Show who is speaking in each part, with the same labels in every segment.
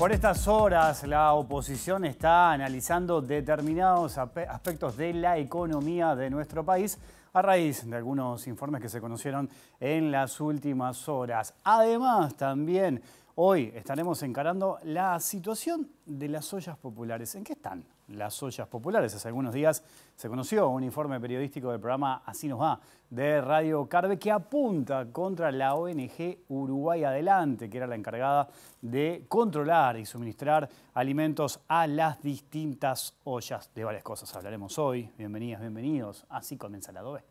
Speaker 1: Por estas horas la oposición está analizando determinados aspectos de la economía de nuestro país a raíz de algunos informes que se conocieron en las últimas horas. Además, también hoy estaremos encarando la situación de las ollas populares. ¿En qué están? las ollas populares. Hace algunos días se conoció un informe periodístico del programa Así nos va de Radio Carve que apunta contra la ONG Uruguay Adelante, que era la encargada de controlar y suministrar alimentos a las distintas ollas. De varias cosas hablaremos hoy. Bienvenidas, bienvenidos. Así comienza la doble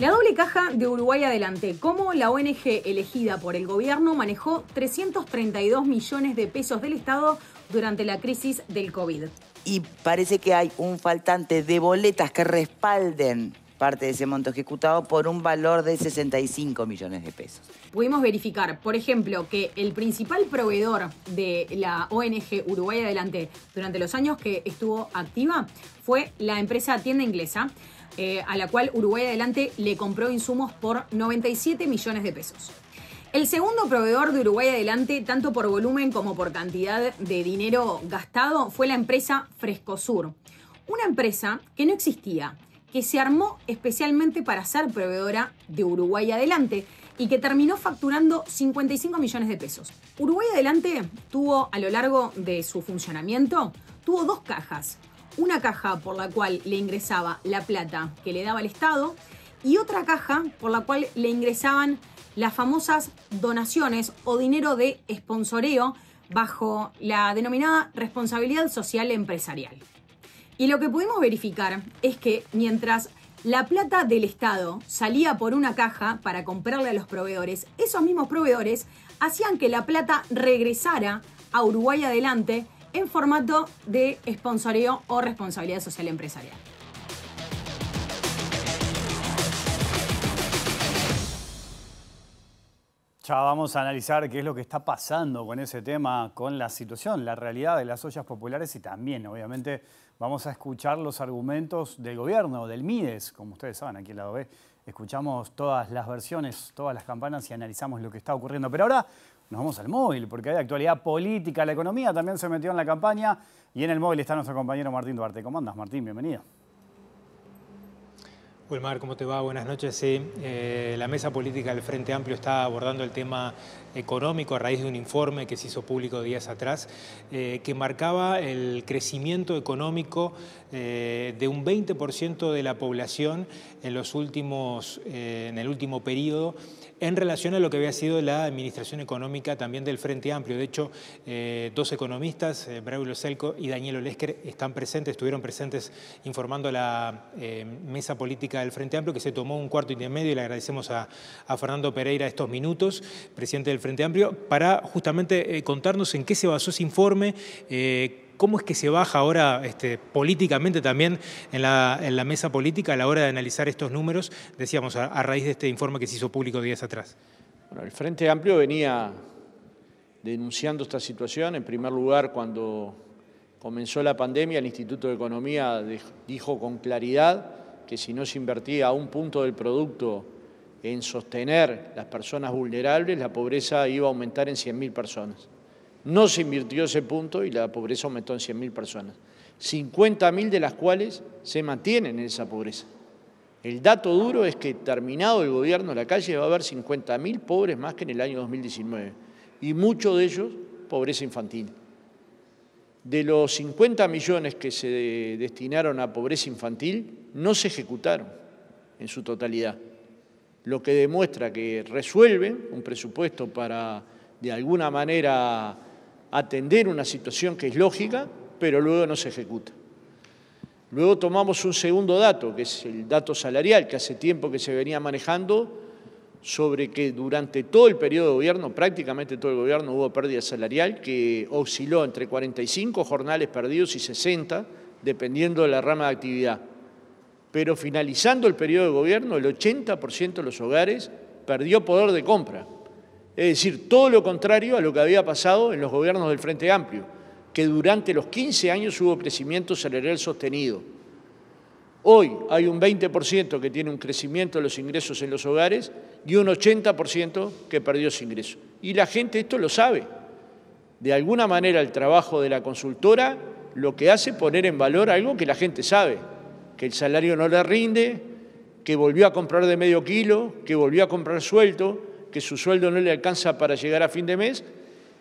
Speaker 2: La doble caja de Uruguay Adelante, cómo la ONG elegida por el gobierno manejó 332 millones de pesos del Estado durante la crisis del COVID. Y parece que hay un faltante de boletas que respalden parte de ese monto ejecutado por un valor de 65 millones de pesos. Pudimos verificar, por ejemplo, que el principal proveedor de la ONG Uruguay Adelante durante los años que estuvo activa fue la empresa Tienda Inglesa. Eh, a la cual Uruguay Adelante le compró insumos por 97 millones de pesos. El segundo proveedor de Uruguay Adelante, tanto por volumen como por cantidad de dinero gastado, fue la empresa Frescosur, una empresa que no existía, que se armó especialmente para ser proveedora de Uruguay Adelante y que terminó facturando 55 millones de pesos. Uruguay Adelante tuvo a lo largo de su funcionamiento, tuvo dos cajas, una caja por la cual le ingresaba la plata que le daba el Estado y otra caja por la cual le ingresaban las famosas donaciones o dinero de esponsoreo bajo la denominada responsabilidad social empresarial. Y lo que pudimos verificar es que mientras la plata del Estado salía por una caja para comprarle a los proveedores, esos mismos proveedores hacían que la plata regresara a Uruguay adelante en formato de sponsorio o responsabilidad social empresarial.
Speaker 1: Ya vamos a analizar qué es lo que está pasando con ese tema, con la situación, la realidad de las ollas populares y también, obviamente, vamos a escuchar los argumentos del gobierno, del MIDES, como ustedes saben, aquí al lado B. Escuchamos todas las versiones, todas las campanas y analizamos lo que está ocurriendo. Pero ahora nos vamos al móvil, porque hay actualidad política, la economía también se metió en la campaña y en el móvil está nuestro compañero Martín Duarte. ¿Cómo andas, Martín? Bienvenido.
Speaker 3: mar, ¿cómo te va? Buenas noches. Eh, la mesa política del Frente Amplio está abordando el tema económico a raíz de un informe que se hizo público días atrás, eh, que marcaba el crecimiento económico eh, de un 20% de la población en, los últimos, en el último periodo en relación a lo que había sido la administración económica también del Frente Amplio. De hecho, eh, dos economistas, eh, Braulio Selco y Daniel Olesker, están presentes, estuvieron presentes informando a la eh, mesa política del Frente Amplio, que se tomó un cuarto y medio, y le agradecemos a, a, Fernando Pereira estos minutos, presidente del Frente Amplio, para justamente contarnos en qué se basó ese informe ¿Cómo es que se baja ahora este, políticamente también en la, mesa política a la hora de analizar estos números, decíamos, a, raíz de este informe que se hizo público días atrás?
Speaker 4: Bueno, el Frente Amplio venía denunciando esta situación, en primer lugar cuando comenzó la pandemia, el Instituto de Economía dijo con claridad que si no se invertía un punto del producto en sostener las personas vulnerables, la pobreza iba a aumentar en 100.000 personas. No se invirtió ese punto y la pobreza aumentó en 100.000 personas. 50.000 de las cuales se mantienen en esa pobreza. El dato duro es que terminado el gobierno la calle va a haber 50.000 pobres más que en el año 2019 y muchos de ellos pobreza infantil. De los 50 millones que se destinaron a pobreza infantil, no se ejecutaron en su totalidad, lo que demuestra que resuelven un presupuesto para, de alguna manera, atender una situación que es lógica, pero luego no se ejecuta. Luego tomamos un segundo dato, que es el dato salarial, que hace tiempo que se venía manejando, sobre que durante todo el periodo de gobierno, prácticamente todo el gobierno, hubo pérdida salarial que osciló entre 45 jornales perdidos y 60, dependiendo de la rama de actividad. Pero finalizando el periodo de gobierno, el 80% de los hogares perdió poder de compra. Es decir, todo lo contrario a lo que había pasado en los gobiernos del Frente Amplio, que durante los 15 años hubo crecimiento salarial sostenido. Hoy hay un 20% que tiene un crecimiento de los ingresos en los hogares y un 80% que perdió su ingreso. Y la gente esto lo sabe. De alguna manera el trabajo de la consultora lo que hace es poner en valor algo que la gente sabe, que el salario no le rinde, que volvió a comprar de medio kilo, que volvió a comprar suelto, que su sueldo no le alcanza para llegar a fin de mes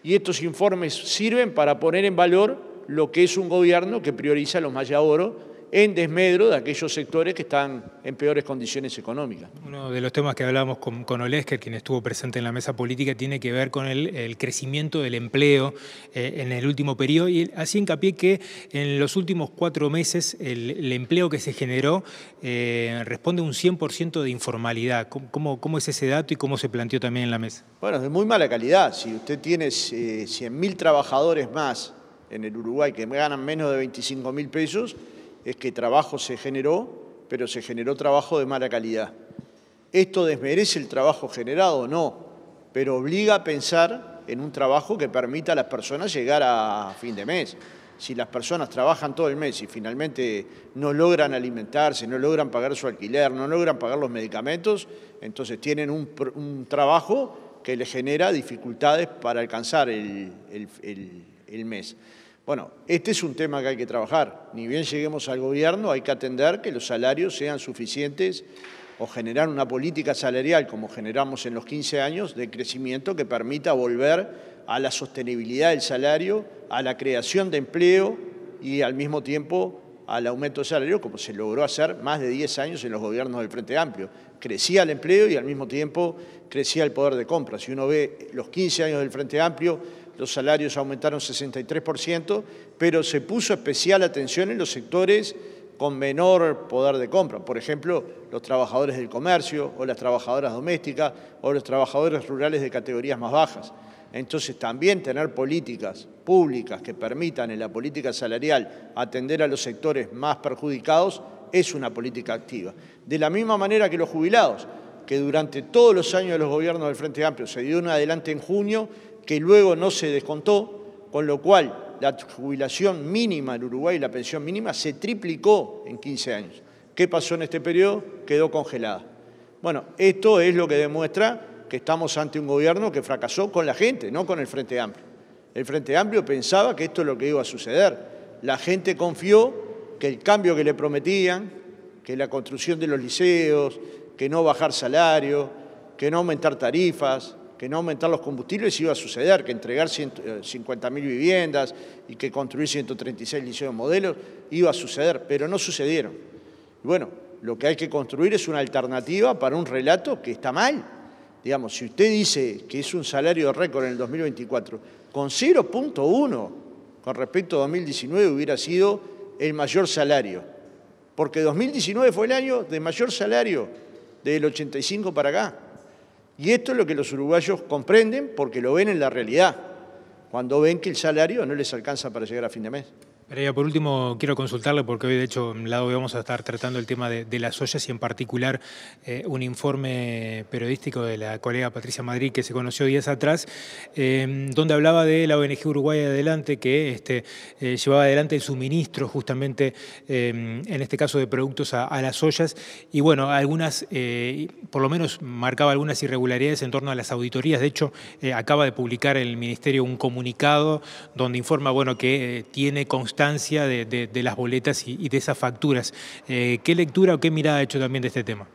Speaker 4: y estos informes sirven para poner en valor lo que es un gobierno que prioriza los oro en desmedro de aquellos sectores que están en peores condiciones económicas.
Speaker 3: Uno de los temas que hablábamos con, Olesker, quien estuvo presente en la mesa política, tiene que ver con el, crecimiento del empleo eh, en el último periodo y así hincapié que en los últimos cuatro meses el, empleo que se generó eh, responde a un 100% de informalidad. ¿Cómo, es ese dato y cómo se planteó también en la mesa?
Speaker 4: Bueno, es de muy mala calidad. Si usted tiene 100.000 eh, trabajadores más en el Uruguay que ganan menos de 25.000 pesos, es que trabajo se generó, pero se generó trabajo de mala calidad. ¿Esto desmerece el trabajo generado? No, pero obliga a pensar en un trabajo que permita a las personas llegar a fin de mes. Si las personas trabajan todo el mes y finalmente no logran alimentarse, no logran pagar su alquiler, no logran pagar los medicamentos, entonces tienen un, trabajo que les genera dificultades para alcanzar el mes. Bueno, este es un tema que hay que trabajar. Ni bien lleguemos al gobierno, hay que atender que los salarios sean suficientes o generar una política salarial como generamos en los 15 años de crecimiento que permita volver a la sostenibilidad del salario, a la creación de empleo y al mismo tiempo al aumento de salario como se logró hacer más de 10 años en los gobiernos del Frente Amplio. Crecía el empleo y al mismo tiempo crecía el poder de compra. Si uno ve los 15 años del Frente Amplio, los salarios aumentaron 63%, pero se puso especial atención en los sectores con menor poder de compra, por ejemplo, los trabajadores del comercio o las trabajadoras domésticas o los trabajadores rurales de categorías más bajas. Entonces, también tener políticas públicas que permitan en la política salarial atender a los sectores más perjudicados es una política activa. De la misma manera que los jubilados, que durante todos los años de los gobiernos del Frente Amplio se dio un adelante en junio, que luego no se descontó, con lo cual la jubilación mínima en Uruguay, la pensión mínima, se triplicó en 15 años. ¿Qué pasó en este periodo? Quedó congelada. Bueno, esto es lo que demuestra que estamos ante un gobierno que fracasó con la gente, no con el Frente Amplio. El Frente Amplio pensaba que esto es lo que iba a suceder. La gente confió que el cambio que le prometían, que la construcción de los liceos, que no bajar salarios, que no aumentar tarifas, que no aumentar los combustibles iba a suceder, que entregar 50.000 eh, viviendas y que construir 136 liceos modelos iba a suceder, pero no sucedieron. bueno, lo que hay que construir es una alternativa para un relato que está mal. Digamos, si usted dice que es un salario récord en el 2024, con 0.1 con respecto a 2019 hubiera sido el mayor salario, porque 2019 fue el año de mayor salario del 85 para acá. Y esto es lo que los uruguayos comprenden porque lo ven en la realidad, cuando ven que el salario no les alcanza para llegar a fin de mes
Speaker 3: por último, quiero consultarle, porque hoy, de hecho, en lado vamos a estar tratando el tema de, las ollas y, en particular, eh, un informe periodístico de la colega Patricia Madrid que se conoció días atrás, em, donde hablaba de la ONG Uruguay Adelante, que este, eh, llevaba adelante el suministro, justamente, em, en este caso, de productos a, las ollas. Y bueno, algunas, eh, por lo menos, marcaba algunas irregularidades en torno a las auditorías. De hecho, acaba de publicar el Ministerio un comunicado donde informa bueno, que tiene constancia de, las boletas y, de esas facturas. Eh, ¿Qué lectura o qué mirada ha hecho también de este tema?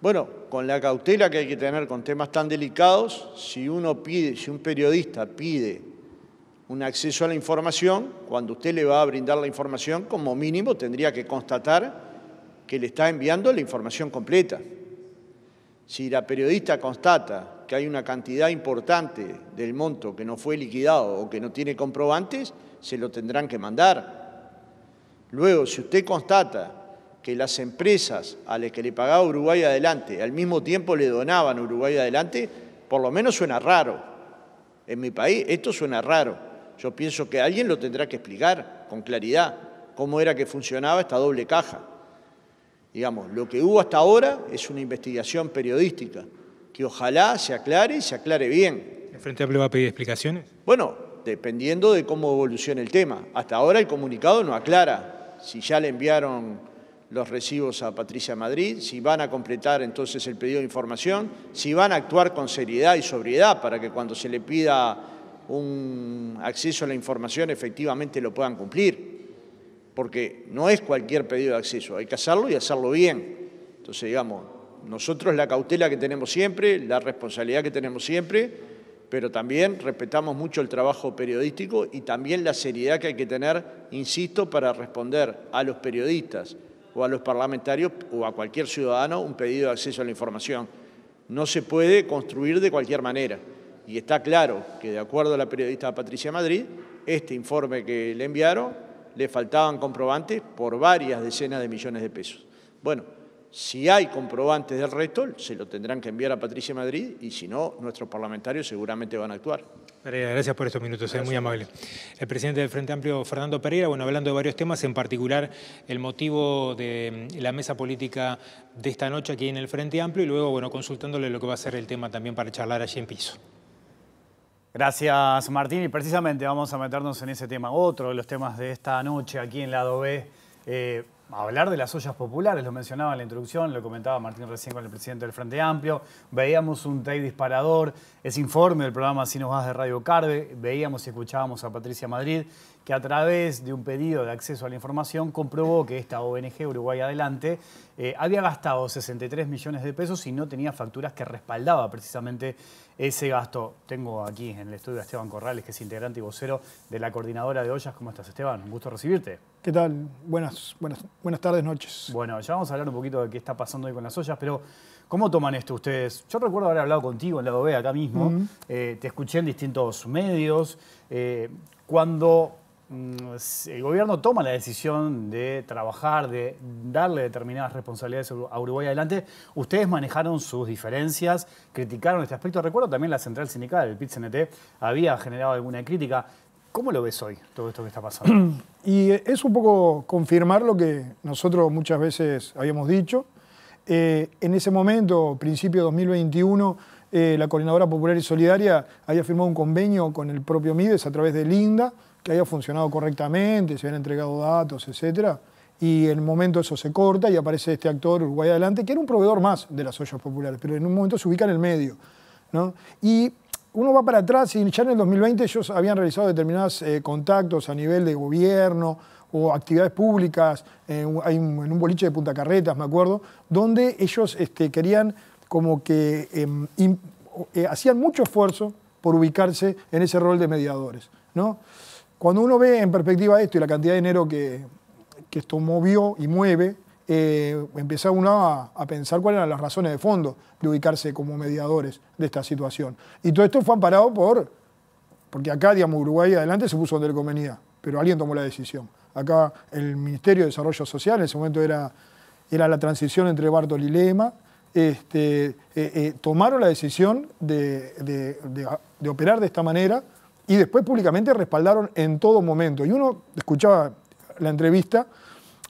Speaker 4: Bueno, con la cautela que hay que tener con temas tan delicados, si uno pide, si un periodista pide un acceso a la información, cuando usted le va a brindar la información, como mínimo tendría que constatar que le está enviando la información completa. Si la periodista constata que hay una cantidad importante del monto que no fue liquidado o que no tiene comprobantes, se lo tendrán que mandar. Luego, si usted constata que las empresas a las que le pagaba Uruguay adelante al mismo tiempo le donaban Uruguay adelante, por lo menos suena raro. En mi país esto suena raro. Yo pienso que alguien lo tendrá que explicar con claridad cómo era que funcionaba esta doble caja. Digamos, lo que hubo hasta ahora es una investigación periodística que ojalá se aclare y se aclare bien.
Speaker 3: ¿El Frente Amplio va a pedir explicaciones?
Speaker 4: Bueno, dependiendo de cómo evolucione el tema. Hasta ahora el comunicado no aclara si ya le enviaron los recibos a Patricia Madrid, si van a completar entonces el pedido de información, si van a actuar con seriedad y sobriedad para que cuando se le pida un acceso a la información efectivamente lo puedan cumplir. Porque no es cualquier pedido de acceso, hay que hacerlo y hacerlo bien. Entonces, digamos, nosotros la cautela que tenemos siempre, la responsabilidad que tenemos siempre, pero también respetamos mucho el trabajo periodístico y también la seriedad que hay que tener, insisto, para responder a los periodistas o a los parlamentarios o a cualquier ciudadano un pedido de acceso a la información. No se puede construir de cualquier manera. Y está claro que, de acuerdo a la periodista Patricia Madrid, este informe que le enviaron le faltaban comprobantes por varias decenas de millones de pesos. Bueno, si hay comprobantes del reto, se lo tendrán que enviar a Patricia Madrid y si no, nuestros parlamentarios seguramente van a actuar.
Speaker 3: gracias por estos minutos, es eh, muy amable. El presidente del Frente Amplio, Fernando Pereira, bueno, hablando de varios temas, en particular el motivo de mm, la mesa política de esta noche aquí en el Frente Amplio y luego, bueno, consultándole lo que va a ser el tema también para charlar allí en piso. Gracias, Martín. Y precisamente vamos a meternos
Speaker 1: en ese tema. Otro de los temas de esta noche aquí en Lado B. Eh, hablar de las ollas populares, lo mencionaba en la introducción, lo comentaba Martín recién con el presidente del Frente Amplio, veíamos un tape disparador, ese informe del programa Si nos de Radio Carve, veíamos y escuchábamos a Patricia Madrid, que a través de un pedido de acceso a la información comprobó que esta ONG Uruguay Adelante eh, había gastado 63 millones de pesos y no tenía facturas que respaldaba precisamente ese gasto. Tengo aquí en el estudio de Esteban Corrales, que es integrante y vocero de la coordinadora de ollas. ¿Cómo estás, Esteban? Un gusto recibirte.
Speaker 5: ¿Qué tal? Buenas, buenas, buenas tardes, noches.
Speaker 1: Bueno, ya vamos a hablar un poquito de qué está pasando hoy con las ollas, pero ¿cómo toman esto ustedes? Yo recuerdo haber hablado contigo en la OBE acá mismo, eh, te escuché en distintos medios. Eh, cuando Mm, el gobierno toma la decisión de trabajar, de darle determinadas responsabilidades a Uruguay adelante. Ustedes manejaron sus diferencias, criticaron este aspecto. Recuerdo también la central sindical, el PIT-CNT, había generado alguna crítica. ¿Cómo lo ves hoy, todo esto que está pasando?
Speaker 5: Y es un poco confirmar lo que nosotros muchas veces habíamos dicho. Eh, en ese momento, principio de 2021, eh, la Coordinadora Popular y Solidaria había firmado un convenio con el propio Mides a través de Linda que haya funcionado correctamente, se habían entregado datos, etc. y en un momento eso se corta y aparece este actor Uruguay Adelante, que era un proveedor más de las ollas populares, pero en un momento se ubica en el medio. ¿no? Y uno va para atrás y ya en el 2020 ellos habían realizado determinados eh, contactos a nivel de gobierno o actividades públicas, eh, en un boliche de Punta Carretas, me acuerdo, donde ellos este, querían como que em, eh, hacían mucho esfuerzo por ubicarse en ese rol de mediadores. ¿no? Cuando uno ve en perspectiva esto y la cantidad de dinero que, esto movió y mueve, eh, empieza uno a, pensar cuáles eran las razones de fondo de ubicarse como mediadores de esta situación. Y todo esto fue amparado por, porque acá, digamos, Uruguay adelante se puso donde le convenía, pero alguien tomó la decisión. Acá el Ministerio de Desarrollo Social, en ese momento era, era la transición entre Bartol y Lema, este, eh, eh, tomaron la decisión de operar de esta manera y después públicamente respaldaron en todo momento. Y uno escuchaba la entrevista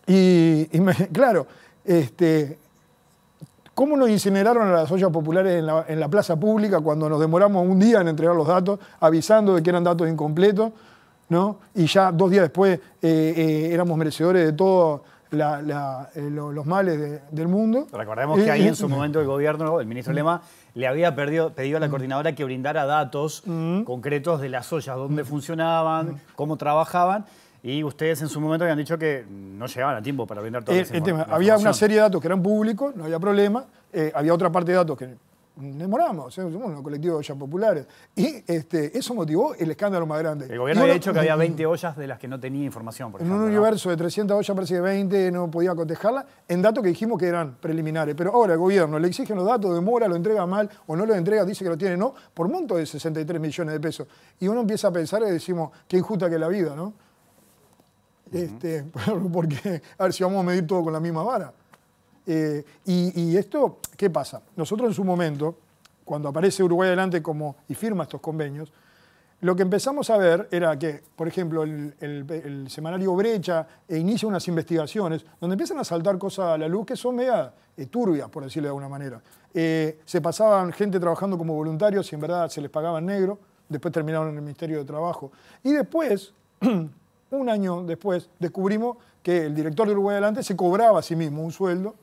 Speaker 5: y, me, claro, este, ¿Cómo nos incineraron a las ollas populares en la, plaza pública cuando nos demoramos un día en entregar los datos, avisando de que eran datos incompletos, ¿no? y ya dos días después eh, eh, éramos merecedores de todo eh, los males del mundo. Recordemos que ahí eh, en su momento
Speaker 1: el gobierno, el ministro mm. Lema, le había pedido a la mm. coordinadora que brindara datos mm. concretos de las ollas, dónde funcionaban, cómo trabajaban. Y ustedes en su momento habían dicho que no llegaban a tiempo para brindar todo eh, datos. había una serie
Speaker 5: de datos que eran públicos, no había problema. había otra parte de datos que demoramos, somos un colectivo de ollas populares. Y este, eso motivó el escándalo más grande. El gobierno ha dicho que había 20
Speaker 1: ollas de las que no tenía información, En un
Speaker 5: universo de 300 ollas parece que 20 no podía cotejarla, en datos que dijimos que eran preliminares. Pero ahora el gobierno le exigen los datos, demora, lo entrega mal o no lo entrega, dice que lo tiene, no, por monto de 63 millones de pesos. Y uno empieza a pensar y decimos, qué injusta que la vida, ¿no? Este, porque, a ver si vamos a medir todo con la misma vara. Eh, y, esto, ¿qué pasa? Nosotros en su momento, cuando aparece Uruguay adelante como, y firma estos convenios, lo que empezamos a ver era que, por ejemplo, el, semanario Brecha e inicia unas investigaciones donde empiezan a saltar cosas a la luz que son media eh, turbias, por decirlo de alguna manera. Eh, se pasaban gente trabajando como voluntarios y en verdad se les pagaba en negro, después terminaron en el Ministerio de Trabajo. Y después, un año después, descubrimos que el director de Uruguay Adelante se cobraba a sí mismo un sueldo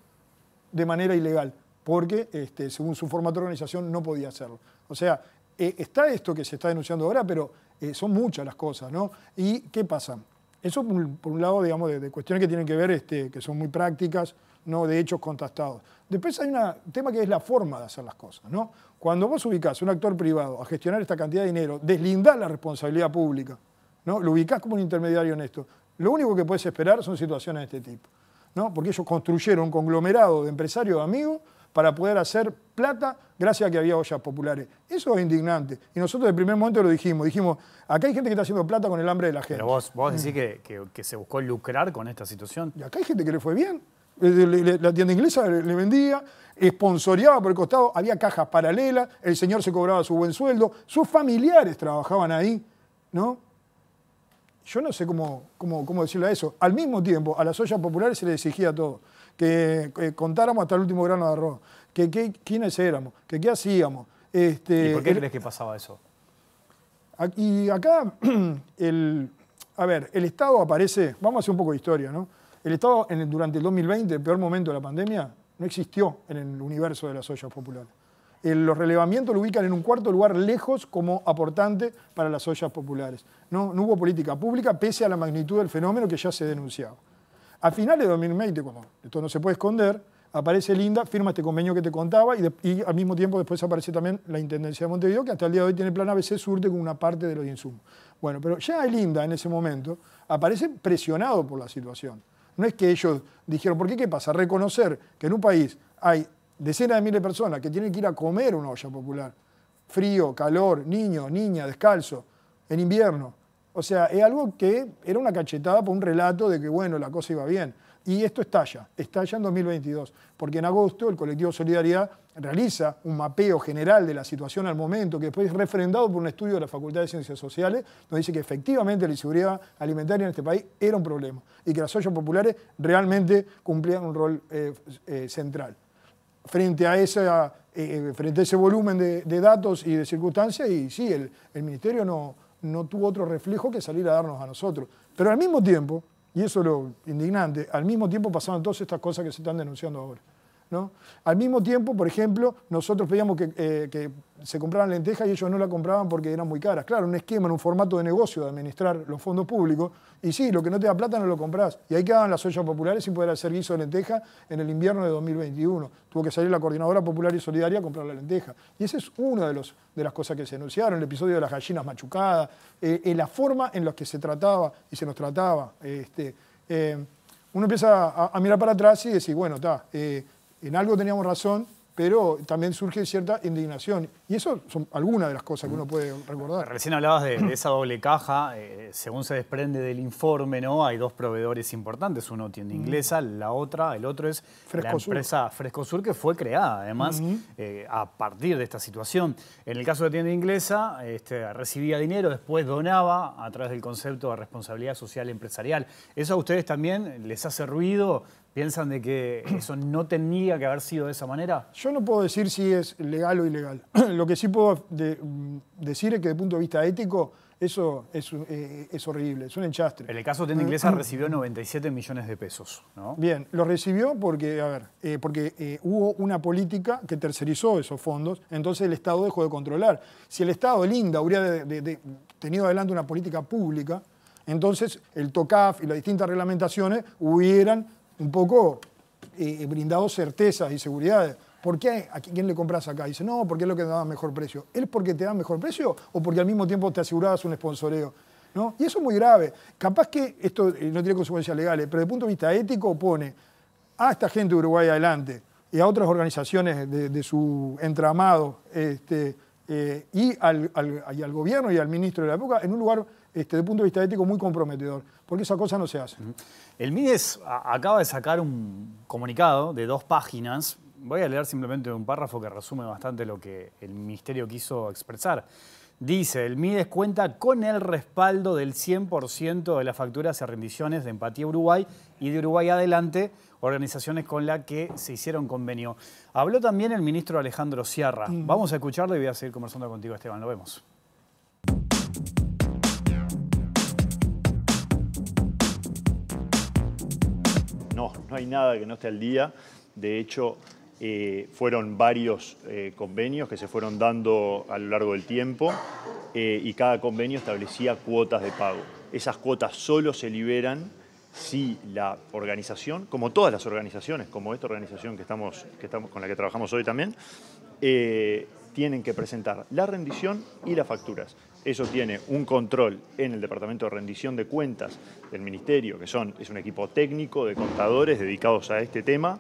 Speaker 5: de manera ilegal, porque este, según su formato de organización no podía hacerlo. O sea, eh, está esto que se está denunciando ahora, pero eh, son muchas las cosas, ¿no? ¿Y qué pasa? Eso por un, lado, digamos, de, cuestiones que tienen que ver, este, que son muy prácticas, no de hechos contrastados. Después hay un tema que es la forma de hacer las cosas, ¿no? Cuando vos ubicás a un actor privado a gestionar esta cantidad de dinero, deslindás la responsabilidad pública, ¿no? Lo ubicás como un intermediario en esto. Lo único que puedes esperar son situaciones de este tipo. ¿no? porque ellos construyeron un conglomerado de empresarios amigos para poder hacer plata gracias a que había ollas populares. Eso es indignante. Y nosotros desde el primer momento lo dijimos. Dijimos, acá hay gente que está haciendo plata con el hambre de la gente.
Speaker 1: Pero vos, mm. decís que, se buscó lucrar con esta situación.
Speaker 5: Y acá hay gente que le fue bien. Eh, la tienda inglesa le, le vendía, esponsoreaba por el costado, había cajas paralelas, el señor se cobraba su buen sueldo, sus familiares trabajaban ahí, ¿no? yo no sé cómo, cómo, decirlo a eso. Al mismo tiempo, a las ollas populares se les exigía todo. Que, contáramos hasta el último grano de arroz. Que, quiénes éramos, que qué hacíamos. Este, ¿Y por qué crees
Speaker 1: que pasaba eso?
Speaker 5: Y acá, a ver, el Estado aparece, vamos a hacer un poco de historia, ¿no? El Estado en durante el 2020, el peor momento de la pandemia, no existió en el universo de las ollas populares. Eh, los relevamientos lo ubican en un cuarto lugar lejos como aportante para las ollas populares. No, hubo política pública pese a la magnitud del fenómeno que ya se denunciaba. A finales de 2020, como esto no se puede esconder, aparece Linda, firma este convenio que te contaba y, al mismo tiempo después aparece también la Intendencia de Montevideo, que hasta el día de hoy tiene plan ABC Surte con una parte de los insumos. Bueno, pero ya Linda en ese momento aparece presionado por la situación. No es que ellos dijeron, ¿por qué qué pasa? Reconocer que en un país hay decenas de miles de personas que tienen que ir a comer una olla popular, frío, calor, niño, niña, descalzo, en invierno. O sea, es algo que era una cachetada por un relato de que, bueno, la cosa iba bien. Y esto estalla, estalla en 2022, porque en agosto el colectivo Solidaridad realiza un mapeo general de la situación al momento, que después es refrendado por un estudio de la Facultad de Ciencias Sociales, donde dice que efectivamente la inseguridad alimentaria en este país era un problema y que las ollas populares realmente cumplían un rol eh, eh, central frente a, eh, eh, frente a ese volumen de, datos y de circunstancias y sí, el, Ministerio no, no tuvo otro reflejo que salir a darnos a nosotros. Pero al mismo tiempo, y eso es lo indignante, al mismo tiempo pasaron todas estas cosas que se están denunciando ahora. ¿no? Al mismo tiempo, por ejemplo, nosotros pedíamos eh, que, se compraran lentejas y ellos no la compraban porque eran muy caras. Claro, un esquema, un formato de negocio de administrar los fondos públicos. Y sí, lo que no te da plata no lo compras. Y ahí quedaban las ollas populares sin poder hacer guiso de lenteja en el invierno de 2021. Tuvo que salir la coordinadora popular y solidaria a comprar la lenteja. Y esa es una de, los, de las cosas que se anunciaron, el episodio de las gallinas machucadas, en eh, eh, la forma en la que se trataba y se nos trataba. Este, uno empieza a, mirar para atrás y decir, bueno, está en algo teníamos razón, pero también surge cierta indignación. Y eso son algunas de las cosas que uno puede recordar.
Speaker 1: Recién hablabas de, esa doble caja. Eh, según se desprende del informe, ¿no? Hay dos proveedores importantes. Uno Tienda mm. inglesa, la otra, el otro es la empresa Frescosur, que fue creada, además, mm. eh, a partir de esta situación. En el caso de tienda inglesa, este, recibía dinero, después donaba a través del concepto de responsabilidad social empresarial. ¿Eso a ustedes también les hace ruido? ¿Piensan de que eso no tenía que haber sido de esa manera?
Speaker 5: Yo no puedo decir si es legal o ilegal. Lo que sí puedo mm, decir es que desde punto de vista ético eso es, eh, horrible, es un enchastre. En el caso de Inglesa mm. recibió
Speaker 1: 97 millones de pesos, Bien,
Speaker 5: lo recibió porque, a ver, eh, porque eh, hubo una política que tercerizó esos fondos, entonces el Estado dejó de controlar. Si el Estado, linda hubiera tenido adelante una política pública, entonces el TOCAF y las distintas reglamentaciones hubieran un poco eh, eh, brindado certezas y seguridades. ¿Por qué a quién le compras acá? Dice, no, porque es lo que te da mejor precio. ¿Es porque te da mejor precio o porque al mismo tiempo te asegurabas un esponsoreo? ¿No? Y eso es muy grave. Capaz que esto eh, no tiene consecuencias legales, pero desde el punto de vista ético pone a esta gente de Uruguay adelante y a otras organizaciones de, su entramado este, y al gobierno y al ministro de la época en un lugar este, desde punto de vista ético muy comprometedor, porque esa cosa no se hace. El MIDES acaba de sacar un
Speaker 1: comunicado de dos páginas. Voy a leer simplemente un párrafo que resume bastante lo que el Ministerio quiso expresar. Dice, el MIDES cuenta con el respaldo del 100% de las facturas y rendiciones de Empatía Uruguay y de Uruguay Adelante, organizaciones con las que se hicieron convenio. Habló también el ministro Alejandro Sierra. Mm. Vamos a escucharlo y voy a seguir conversando contigo, Esteban. Lo vemos. no, no hay nada que no esté al día.
Speaker 6: De hecho, eh, fueron varios eh, convenios que se fueron dando a lo largo del tiempo eh, y cada convenio establecía cuotas de pago. Esas cuotas solo se liberan si la organización, como todas las organizaciones, como esta organización que estamos, que estamos con la que trabajamos hoy también, tienen que presentar la rendición y las facturas. Eso tiene un control en el Departamento de Rendición de Cuentas del Ministerio, que son, es un equipo técnico de contadores dedicados a este tema.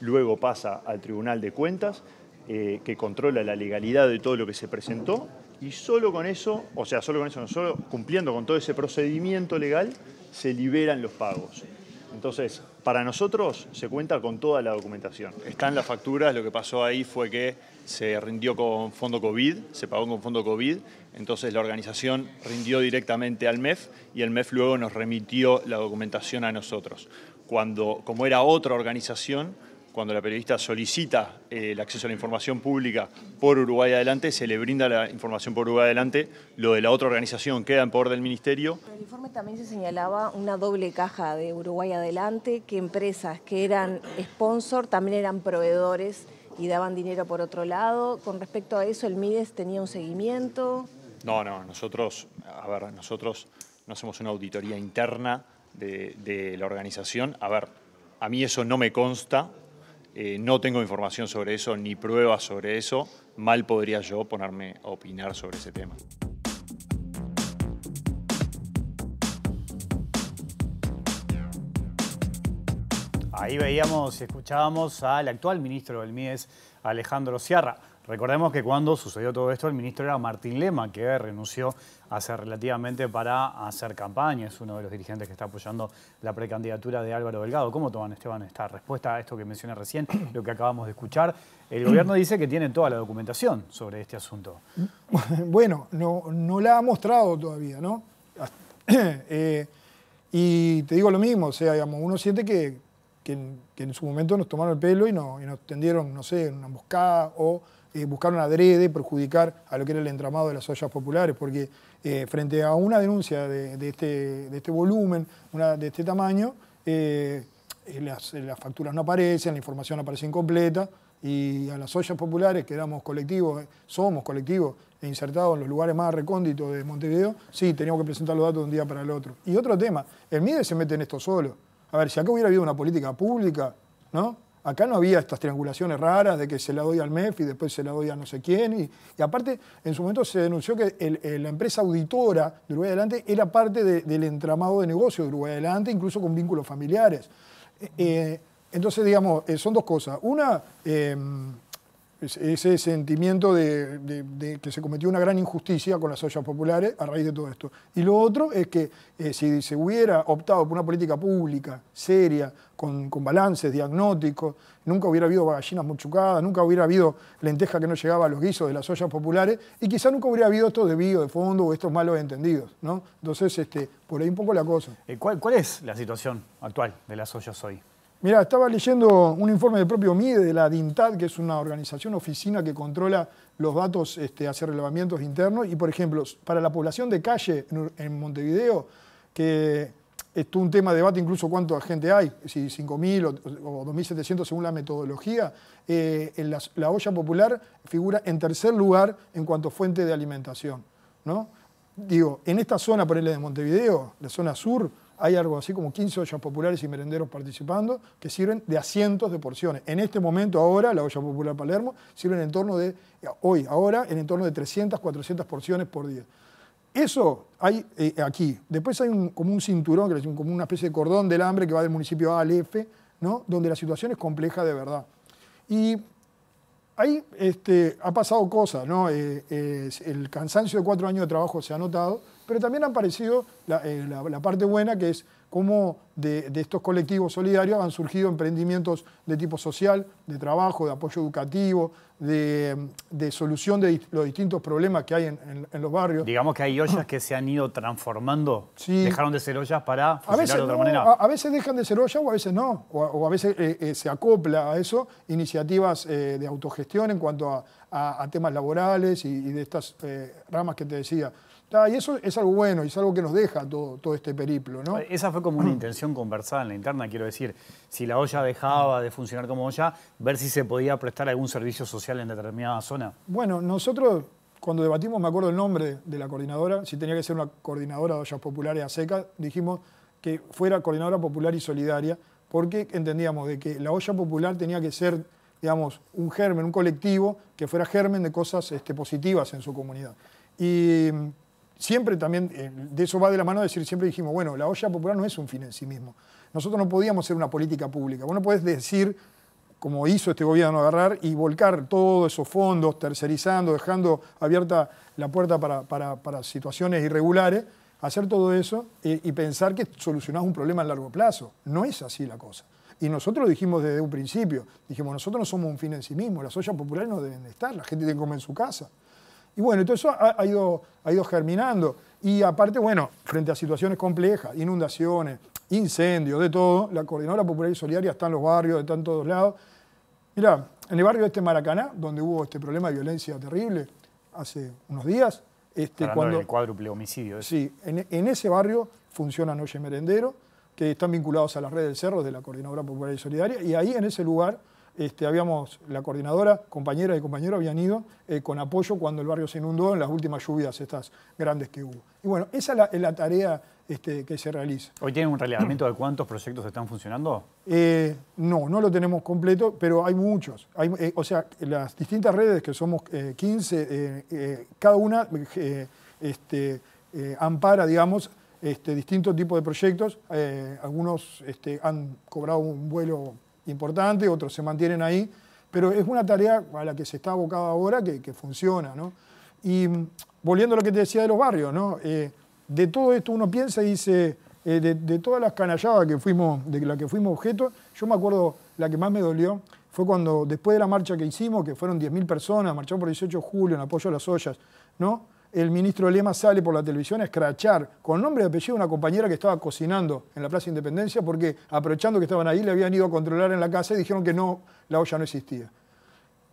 Speaker 6: Luego pasa al Tribunal de Cuentas, eh, que controla la legalidad de todo lo que se presentó. Y solo con eso, o sea, solo con eso, solo cumpliendo con todo ese procedimiento legal, se liberan los pagos. Entonces, para nosotros se cuenta con toda la documentación. Están las facturas, lo que pasó ahí fue que se rindió con fondo COVID, se pagó con fondo COVID, entonces la organización rindió directamente al MEF y el MEF luego nos remitió la documentación a nosotros. Cuando, como era otra organización, cuando la periodista solicita eh, el acceso a la información pública por Uruguay Adelante, se le brinda la información por Uruguay Adelante, lo de la otra organización queda en poder del Ministerio.
Speaker 2: En el informe también se señalaba una doble caja de Uruguay Adelante, que empresas que eran sponsor también eran proveedores y daban dinero por otro lado. Con respecto a eso, ¿el MIDES tenía un seguimiento?
Speaker 6: No, no, nosotros, a ver, nosotros no hacemos una auditoría interna de, de la organización. A ver, a mí eso no me consta, eh, no tengo información sobre eso ni pruebas sobre eso. Mal podría yo ponerme a opinar sobre ese tema.
Speaker 1: Ahí veíamos y escuchábamos al actual ministro del MIES, Alejandro Sierra. Recordemos que cuando sucedió todo esto, el ministro era Martín Lema, que renunció hace relativamente para hacer campaña. Es uno de los dirigentes que está apoyando la precandidatura de Álvaro Delgado. ¿Cómo toman, Esteban, esta respuesta a esto que mencioné recién, lo que acabamos de escuchar? El gobierno dice que tiene toda la documentación sobre este asunto.
Speaker 5: Bueno, no, no la ha mostrado todavía, ¿no? Eh, y te digo lo mismo, o sea, digamos, uno siente que, en, su momento nos tomaron el pelo y, nos tendieron, no sé, en una emboscada o eh, buscar buscaron adrede perjudicar a lo que era el entramado de las ollas populares, porque eh, frente a una denuncia de, este, este, volumen, de este tamaño, eh, las, facturas no aparecen, la información aparece incompleta, y a las ollas populares, que éramos colectivos, somos colectivos, e insertados en los lugares más recónditos de Montevideo, sí, teníamos que presentar los datos de un día para el otro. Y otro tema, el MIDE se mete en esto solo. A ver, si acá hubiera habido una política pública, ¿no? Acá no había estas triangulaciones raras de que se la doy al MEF y después se la doy a no sé quién. Y, aparte, en su momento se denunció que la empresa auditora de Uruguay Adelante era parte del entramado de negocio de Uruguay Adelante, incluso con vínculos familiares. Eh, eh, entonces, digamos, eh, son dos cosas. Una, ese sentimiento de, que se cometió una gran injusticia con las ollas populares a raíz de todo esto. Y lo otro es que eh, si se hubiera optado por una política pública, seria, con, balances, diagnósticos, nunca hubiera habido gallinas mochucadas, nunca hubiera habido lenteja que no llegaba a los guisos de las ollas populares y quizá nunca hubiera habido estos debidos de fondo o estos malos entendidos. Entonces, este, por ahí un poco la cosa.
Speaker 1: Eh, ¿Cuál, ¿Cuál es la situación actual de las ollas hoy?
Speaker 5: Mira, estaba leyendo un informe del propio MIDE, de la DINTAD, que es una organización oficina que controla los datos este, hacia relevamientos internos. Y, por ejemplo, para la población de calle en Montevideo, que es un tema de debate incluso cuánta gente hay, si 5.000 o, o 2.700 según la metodología, eh, la, olla popular figura en tercer lugar en cuanto fuente de alimentación. ¿no? Digo, en esta zona, por ejemplo, de Montevideo, la zona sur, hay algo así como 15 ollas populares y merenderos participando que sirven de asientos de porciones. En este momento, ahora, la olla popular Palermo sirve en torno de, hoy, ahora, en torno de 300, 400 porciones por día. Eso hay eh, aquí. Después hay como un cinturón, como una especie de cordón del hambre que va del municipio A al F, ¿no? donde la situación es compleja de verdad. Y ahí este, ha pasado cosas, ¿no? Eh, eh, el cansancio de cuatro años de trabajo se ha notado, pero también ha aparecido la eh, parte buena que es cómo de, estos colectivos solidarios han surgido emprendimientos de tipo social, de trabajo, de apoyo educativo, de, solución de los distintos problemas que hay en, los barrios.
Speaker 1: Digamos que hay ollas que se han ido transformando, dejaron de ser ollas para funcionar a veces, de otra manera.
Speaker 5: A, veces dejan de ser ollas o a veces no, o, a veces eh, eh, se acopla a eso iniciativas eh, de autogestión en cuanto a, temas laborales y, y de estas ramas que te decía. Y eso es algo bueno, y es algo que nos deja todo, todo este periplo, ¿no?
Speaker 1: Esa fue como una intención conversada en la interna, quiero decir, si la olla dejaba de funcionar como olla, ver si se podía prestar algún servicio social en determinada zona.
Speaker 5: Bueno, nosotros cuando debatimos, me acuerdo el nombre de la coordinadora, si tenía que ser una coordinadora de ollas populares a seca, dijimos que fuera coordinadora popular y solidaria, porque entendíamos de que la olla popular tenía que ser digamos, un germen, un colectivo que fuera germen de cosas este, positivas en su comunidad. Y siempre también, eh, de eso va de la mano decir, siempre dijimos, bueno, la olla popular no es un fin en sí mismo. Nosotros no podíamos ser una política pública. Vos no podés decir, como hizo este gobierno, agarrar y volcar todos esos fondos, tercerizando, dejando abierta la puerta para, situaciones irregulares, hacer todo eso eh, y pensar que solucionás un problema a largo plazo. No es así la cosa. Y nosotros lo dijimos desde un principio. Dijimos, nosotros no somos un fin en sí mismo, las ollas populares no deben estar, la gente tiene que comer en su casa. Y bueno, entonces ha, ha, ido, germinando. Y aparte, bueno, frente a situaciones complejas, inundaciones, incendios, de todo, la Coordinadora Popular y Solidaria está en los barrios, está en todos lados. Mirá, en el barrio de este Maracaná, donde hubo este problema de violencia terrible hace unos días, este, cuando, del
Speaker 1: cuádruple homicidio.
Speaker 5: Sí, en, ese barrio funciona Noche Merendero, que están vinculados a las redes del Cerro de la Coordinadora Popular y Solidaria, y ahí en ese lugar este, habíamos, la coordinadora, compañera y compañero habían ido eh, con apoyo cuando el barrio se inundó en las últimas lluvias estas grandes que hubo. Y bueno, esa es la, tarea este, que se realiza.
Speaker 1: ¿Hoy tienen un relevamiento de cuántos proyectos están funcionando?
Speaker 5: Eh, no, no lo tenemos completo, pero hay muchos. Eh, o sea, las distintas redes, que somos 15, cada una este, ampara, digamos, este, distintos tipos de proyectos. algunos han cobrado un vuelo importante, otros se mantienen ahí, pero es una tarea a la que se está abocada ahora que, funciona. ¿no? Y mm, volviendo a lo que te decía de los barrios, ¿no? Eh, de todo esto uno piensa y dice, eh, de, todas las canalladas que fuimos, de la que fuimos objeto, yo me acuerdo la que más me dolió fue cuando después de la marcha que hicimos, que fueron 10.000 personas, marchamos por 18 de julio en apoyo a las ollas, ¿no? el ministro Lema sale por la televisión a escrachar con nombre y apellido a una compañera que estaba cocinando en la Plaza Independencia porque aprovechando que estaban ahí le habían ido a controlar en la casa y dijeron que no, la olla no existía.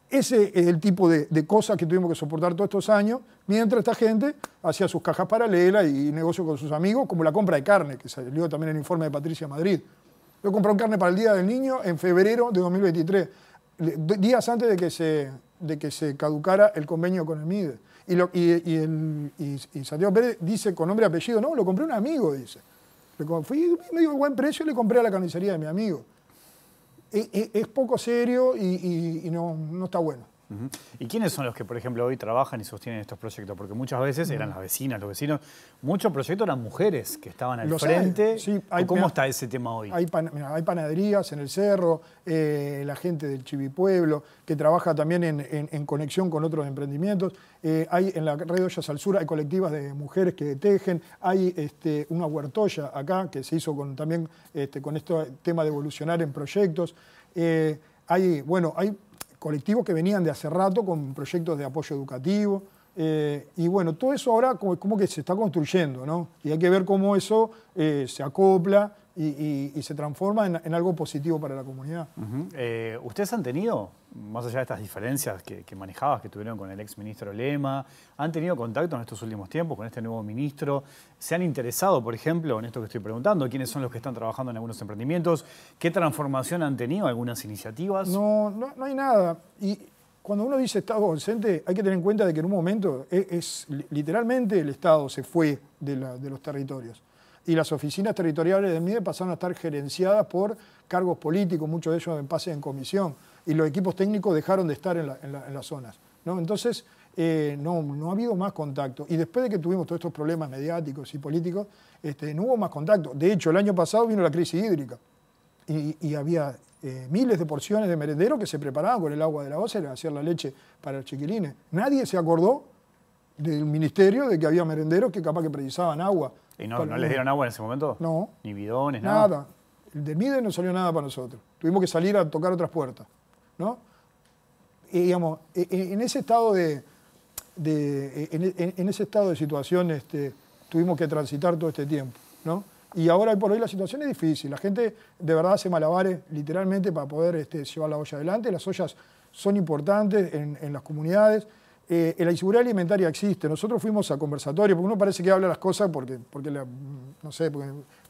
Speaker 5: Ese es el tipo de, cosas que tuvimos que soportar todos estos años, mientras esta gente hacía sus cajas paralelas y negocio con sus amigos, como la compra de carne, que salió también en el informe de Patricia Madrid. Yo compré un carne para el Día del Niño en febrero de 2023, días antes de que se, de que se caducara el convenio con el MIDE. Y, lo, y, y, el, y, Santiago Pérez dice con nombre y apellido, no, lo compré un amigo, dice. Le, fui, me dio buen precio le compré a la carnicería de mi amigo. E, e, es poco serio y, no, no está bueno.
Speaker 1: ¿Y quiénes son los que, por ejemplo, hoy trabajan y sostienen estos proyectos? Porque muchas veces eran mm. las vecinas, los vecinos. Muchos proyectos eran mujeres que estaban al frente. ¿Cómo está ese tema hoy? Hay,
Speaker 5: panaderías en el cerro, eh, la gente del Chivipueblo, que trabaja también en, conexión con otros emprendimientos. Eh, hay en la red Ollas al Sur, hay colectivas de mujeres que tejen. Hay este, una huertoya acá que se hizo con, también este, con este tema de evolucionar en proyectos. Eh, hay, bueno, hay colectivos que venían de hace rato con proyectos de apoyo educativo. Eh, y bueno, todo eso ahora como, que se está construyendo, ¿no? Y hay que ver cómo eso eh, se acopla y, se transforma en, algo positivo para la comunidad.
Speaker 1: Eh, ¿Ustedes han tenido, más allá de estas diferencias que, manejabas, que tuvieron con el ex ministro Lema, han tenido contacto en estos últimos tiempos con este nuevo ministro? ¿Se han interesado, por ejemplo, en esto que estoy preguntando? ¿Quiénes son los que están trabajando en algunos emprendimientos? ¿Qué transformación han tenido algunas iniciativas?
Speaker 5: No, no, hay nada. Y, cuando uno dice Estado ausente, hay que tener en cuenta de que en un momento e, es, literalmente el Estado se fue de los territorios y las oficinas territoriales de MIDE pasaron a estar gerenciadas por cargos políticos, muchos de ellos en pase en comisión, y los equipos técnicos dejaron de estar en, las zonas. ¿no? Entonces, eh, no, no ha habido más contacto. Y después de que tuvimos todos estos problemas mediáticos y políticos, este, no hubo más contacto. De hecho, el año pasado vino la crisis hídrica y, había eh, miles de porciones de merendero que se preparaban con el agua de la era hacían la leche para el chiquiline. Nadie se acordó del ministerio de que había merenderos que capaz que precisaban agua ¿Y no, no les dieron
Speaker 1: agua en ese momento? No. ¿Ni bidones, nada?
Speaker 5: Nada. Del MIDE no salió nada para nosotros. Tuvimos que salir a tocar otras puertas. ¿no? Y, digamos, e, e, en ese estado de, e, en, ese estado de situación este, tuvimos que transitar todo este tiempo. ¿no? Y ahora por hoy la situación es difícil. La gente de verdad hace malabares literalmente para poder este, llevar la olla adelante. Las ollas son importantes en las comunidades. Eh, la inseguridad alimentaria existe. Nosotros fuimos a conversatorios, porque uno parece que habla las cosas porque, porque no sé,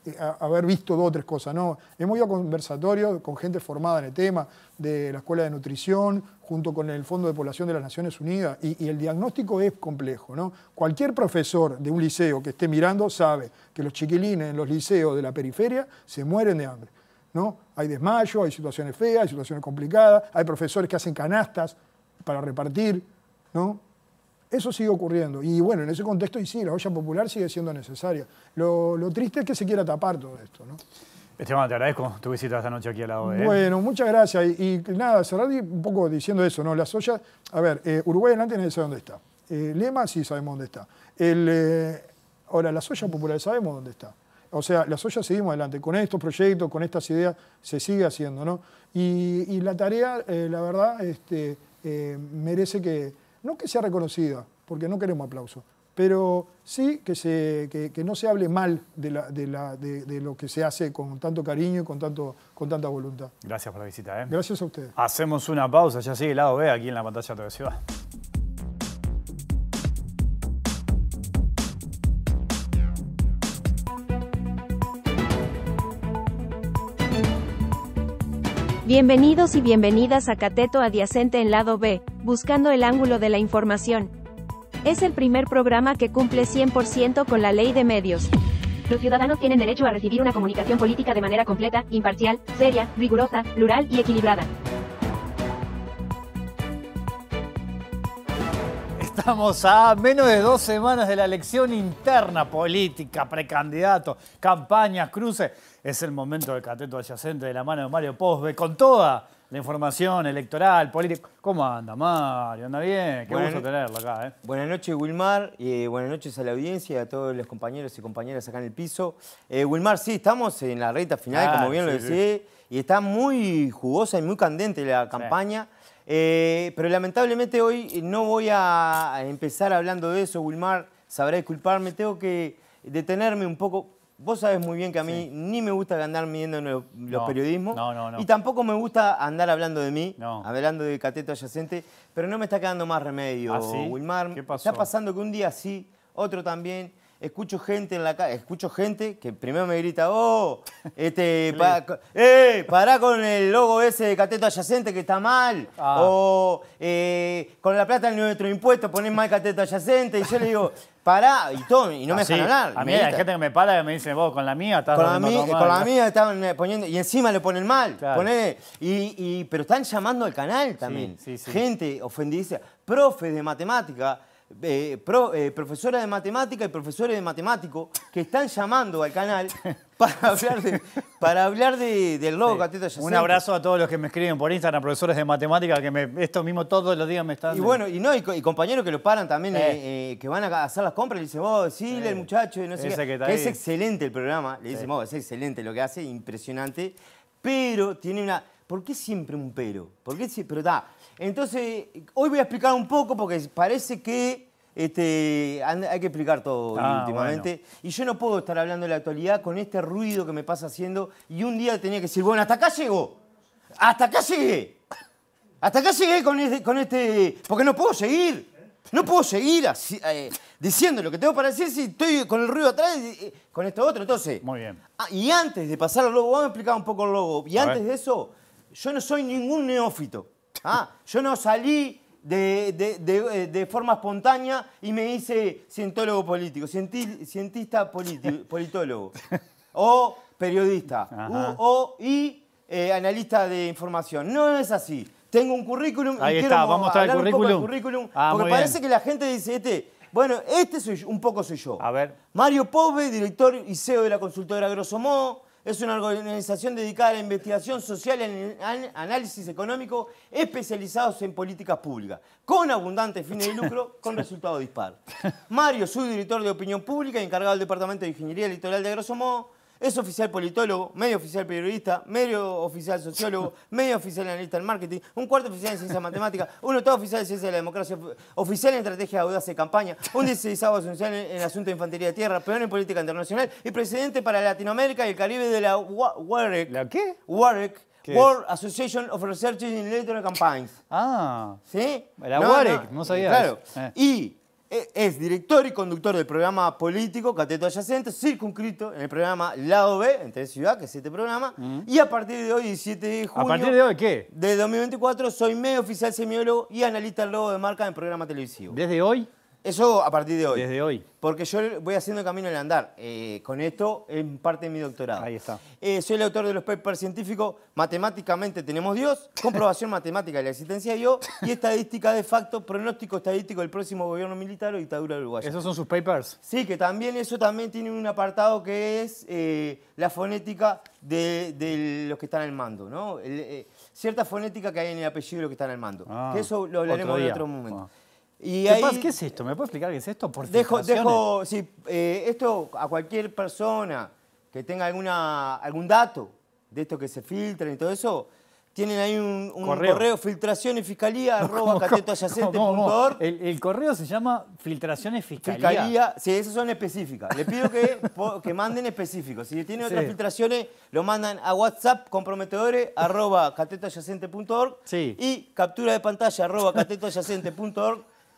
Speaker 5: eh, haber visto dos o tres cosas. No, hemos ido a conversatorios con gente formada en el tema, de la Escuela de Nutrición, junto con el Fondo de Población de las Naciones Unidas, y, el diagnóstico es complejo. ¿no? Cualquier profesor de un liceo que esté mirando sabe que los chiquilines en los liceos de la periferia se mueren de hambre. ¿no? Hay desmayo, hay situaciones feas, hay situaciones complicadas, hay profesores que hacen canastas para repartir ¿no? Eso sigue ocurriendo. Y bueno, en ese contexto, y sí, la olla popular sigue siendo necesaria. Lo, triste es que se quiera tapar todo esto, ¿no?
Speaker 1: Esteban, te agradezco tu visita esta noche aquí al lado de Bueno,
Speaker 5: muchas gracias. Y, nada, cerrar un poco diciendo eso, ¿no? Las ollas, a ver, eh, Uruguay adelante nadie sabe dónde está. Eh, Lema sí sabemos dónde está. El, eh, ahora, las ollas populares sabemos dónde está. O sea, las ollas seguimos adelante. Con estos proyectos, con estas ideas, se sigue haciendo, ¿no? Y, la tarea, eh, la verdad, este, merece que no que sea reconocida, porque no queremos aplauso, pero sí que, se, que, no se hable mal de, la, de, la, de, lo que se hace con tanto cariño y con, tanto, con tanta voluntad.
Speaker 1: Gracias por la visita. ¿eh?
Speaker 5: Gracias a ustedes.
Speaker 1: Hacemos una pausa, ya sigue el lado B aquí en la pantalla de Ciudad.
Speaker 2: Bienvenidos y bienvenidas a Cateto Adyacente en lado B, buscando el ángulo de la información. Es el primer programa que cumple 100% con la ley de medios. Los ciudadanos tienen derecho a recibir una comunicación política de manera completa, imparcial, seria, rigurosa, plural y equilibrada. Estamos a
Speaker 1: menos de dos semanas de la elección interna, política, precandidato, campañas, cruces. Es el momento del cateto adyacente de la mano de Mario Posbe con toda la información electoral, política. ¿Cómo
Speaker 7: anda, Mario? ¿Anda bien? Qué gusto tenerlo acá. ¿eh? Buenas noches, Wilmar. y buenas noches a la audiencia, y a todos los compañeros y compañeras acá en el piso. Eh, Wilmar, sí, estamos en la recta final, como bien lo decía, y está muy jugosa y muy candente la campaña. Eh, pero lamentablemente hoy eh, no voy a empezar hablando de eso, Wilmar, sabrá disculparme, tengo que detenerme un poco. Vos sabés muy bien que a mí ni me gusta andar midiendo los, no, periodismos. No, no, y tampoco me gusta andar hablando de mí, hablando de cateto adyacente, pero no me está quedando más remedio, ¿Ah, Wilmar. Está pasando que un día sí, otro también escucho gente en la calle, escucho gente que primero me grita, oh, este, eh, pará con el logo ese de cateto adyacente que está mal, ah. o eh, con la plata de nuestro impuesto ponés mal cateto adyacente, y yo le digo, pará, y todo, y no me dejan hablar. A mí hay gente
Speaker 1: que me para y me dice, vos, con la mía estás con mal, Con la
Speaker 7: mía están eh, poniendo, y encima le ponen mal, y, pero están llamando al canal también. Gente ofendida, profes de matemática, eh, eh, profesora de matemática y profesores de matemático que están llamando al canal para hablar, para hablar de, del logo Un abrazo
Speaker 1: a todos los que me escriben por Instagram, profesores de matemática, que me, esto mismo todos los días me están... Y bueno, y no, y, compañeros que lo paran también,
Speaker 7: eh, que van a hacer las compras, le dicen, vos, sí, el muchacho, no sé es excelente el programa, le dicen, vos, es excelente lo que hace, impresionante, pero tiene una... ¿Por qué siempre un pero? ¿Por qué? Pero está, entonces, hoy voy a explicar un poco porque parece que este, hay que explicar todo ah, últimamente. Y yo no puedo estar hablando de la actualidad con este ruido que me pasa haciendo. Y un día tenía que decir, bueno, hasta acá llego. Hasta acá llegué. Hasta acá llegué con este... este porque no puedo seguir. No puedo seguir eh, diciendo lo que tengo para decir si estoy con el ruido atrás eh, con esto otro. Entonces, Muy bien. Ah, y antes de pasar al logo, vamos a explicar un poco el logo. Y antes de eso, yo no soy ningún neófito. Ah, yo no salí eh, de, forma espontánea y me hice cientólogo político, cientista politólogo, o periodista, o y eh, analista de información. No es así. Tengo un currículum Ahí vamos a hablar el currículum. Ah, porque parece que la gente dice, este, bueno, este soy un poco soy yo. A ver. Mario Pove, director y CEO de la consultora Grosso es una organización dedicada a la investigación social y análisis económico especializados en políticas públicas, con abundantes fines de lucro, con resultado dispar. Mario, subdirector de Opinión Pública, encargado del Departamento de Ingeniería Litoral de Grosso Modo, es oficial politólogo, medio oficial periodista, medio oficial sociólogo, medio oficial analista en marketing, un cuarto oficial en ciencia matemática, un octavo oficial en ciencia de la democracia, oficial en estrategia audaz de campaña, un dieciséisavo oficial en, asunto de infantería de tierra, peón en política internacional y presidente para Latinoamérica y el Caribe de la WAREC. ¿La qué? WAREC. World Association of Research in Electoral Campaigns. Ah. ¿Sí? La WAREC, no, sabía. Claro. Eh. Y e, es director y conductor del programa político Cateto Adyacente, circunscrito en el programa Lado B, en Ciudad, que es este programa. Mm. Y a partir de hoy, 17 de junio. ¿A partir de hoy qué? De 2024, soy medio oficial semiólogo y analista del logo de marca en programa televisivo. ¿Desde hoy? Eso a partir de hoy. Desde hoy. Porque yo voy haciendo el camino al andar. Eh, con esto en parte de mi doctorado. Ahí está. Eh, soy el autor de los papers científicos Matemáticamente tenemos Dios, comprobación matemática de la existencia de Dios y estadística de facto, pronóstico estadístico del próximo gobierno militar o dictadura uruguaya. ¿Esos son sus papers? Sí, que también eso también tiene un apartado que es eh, la fonética de, los que están al mando, ¿no? cierta fonética que hay en el apellido de los que están al mando. Ah, eso lo hablaremos en otro
Speaker 1: momento. Ah. ¿Qué, es esto? ¿Me puedes explicar qué es esto? Por dejo, dejo
Speaker 7: sí, eh, esto a cualquier persona que tenga alguna, algún dato de esto que se filtra y todo eso, tienen ahí un, correo. correo El, correo se llama filtraciones fiscalía. sí, esas son específicas. Les pido que, que manden específicos. Si tienen otras filtraciones, lo mandan a WhatsApp comprometedores arroba y captura de pantalla arroba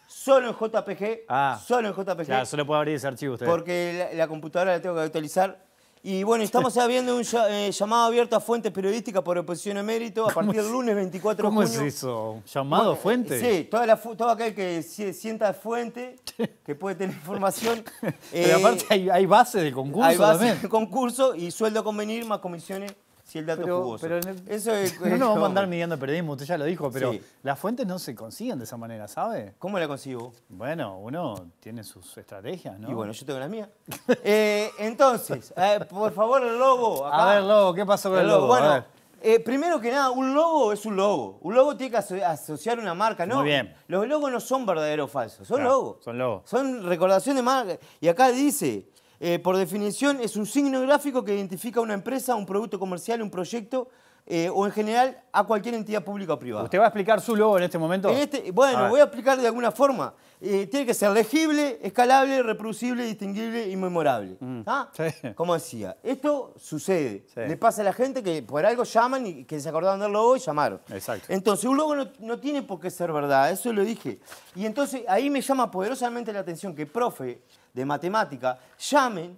Speaker 7: solo en JPG. Ah, solo en JPG. Ya, solo
Speaker 1: puedo abrir ese archivo usted.
Speaker 7: Porque la, computadora la tengo que actualizar. Y bueno, estamos habiendo un eh, llamado abierto a fuentes periodísticas por oposición a mérito a partir del lunes 24 de junio. ¿Cómo es
Speaker 1: eso? ¿Llamado fuente? sí,
Speaker 7: toda la, todo aquel que sienta fuente, que puede tener información. Pero aparte eh, hay, bases base de concurso. Hay base de concurso y sueldo convenir más comisiones si el dato pero, jugoso. Eso no vamos a andar midiendo periodismo, usted
Speaker 1: ya lo dijo, pero las fuentes no se consiguen de esa manera, ¿sabe? ¿Cómo la consigo? Bueno, uno tiene sus estrategias, ¿no? Y bueno, yo tengo las mías.
Speaker 7: Eh, entonces, por favor, el lobo A ver, lobo ¿qué pasó con el, logo? Bueno, eh, primero que nada, un logo es un logo. Un logo tiene que asociar una marca, ¿no? Muy bien. Los logos no son verdaderos o falsos, son lobos logos. Son logos. Son recordaciones de marca. Y acá dice, eh, por definición, es un signo gráfico que identifica a una empresa, un producto comercial, un proyecto eh, o en general a cualquier entidad pública o privada. ¿Usted va a explicar su logo en este momento? Este, bueno, voy a explicar de alguna forma. Eh, tiene que ser legible, escalable, reproducible, distinguible y memorable. Mm. ¿Ah? Como decía, esto sucede. Le pasa a la gente que por algo llaman y que se acordaron del logo y llamaron. Exacto. Entonces, un logo no, tiene por qué ser verdad, eso lo dije. Y entonces ahí me llama poderosamente la atención que, profe, de matemática, llamen,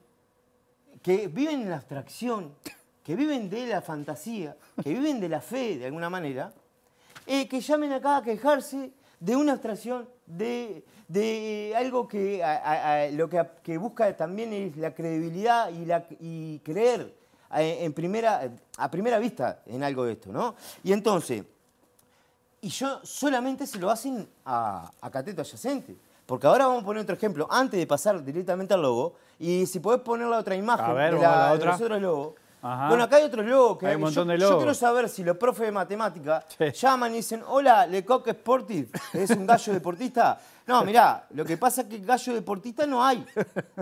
Speaker 7: que viven en la abstracción, que viven de la fantasía, que viven de la fe de alguna manera, eh, que llamen acá a quejarse de una abstracción, de, algo que lo que, busca también es la credibilidad y, la, y creer eh, en primera, a primera vista en algo de esto, ¿no? Y entonces, y yo solamente se lo hacen a, a cateto adyacente. Porque ahora vamos a poner otro ejemplo, antes de pasar directamente al logo, y si podés poner la otra imagen de, los otros logos. Bueno, acá hay otro logo que hay un montón yo, de Yo quiero saber si los profes de matemática llaman y dicen, hola, Lecoq Sportive, ¿es un gallo deportista? No, mirá, lo que pasa es que gallo deportista no hay.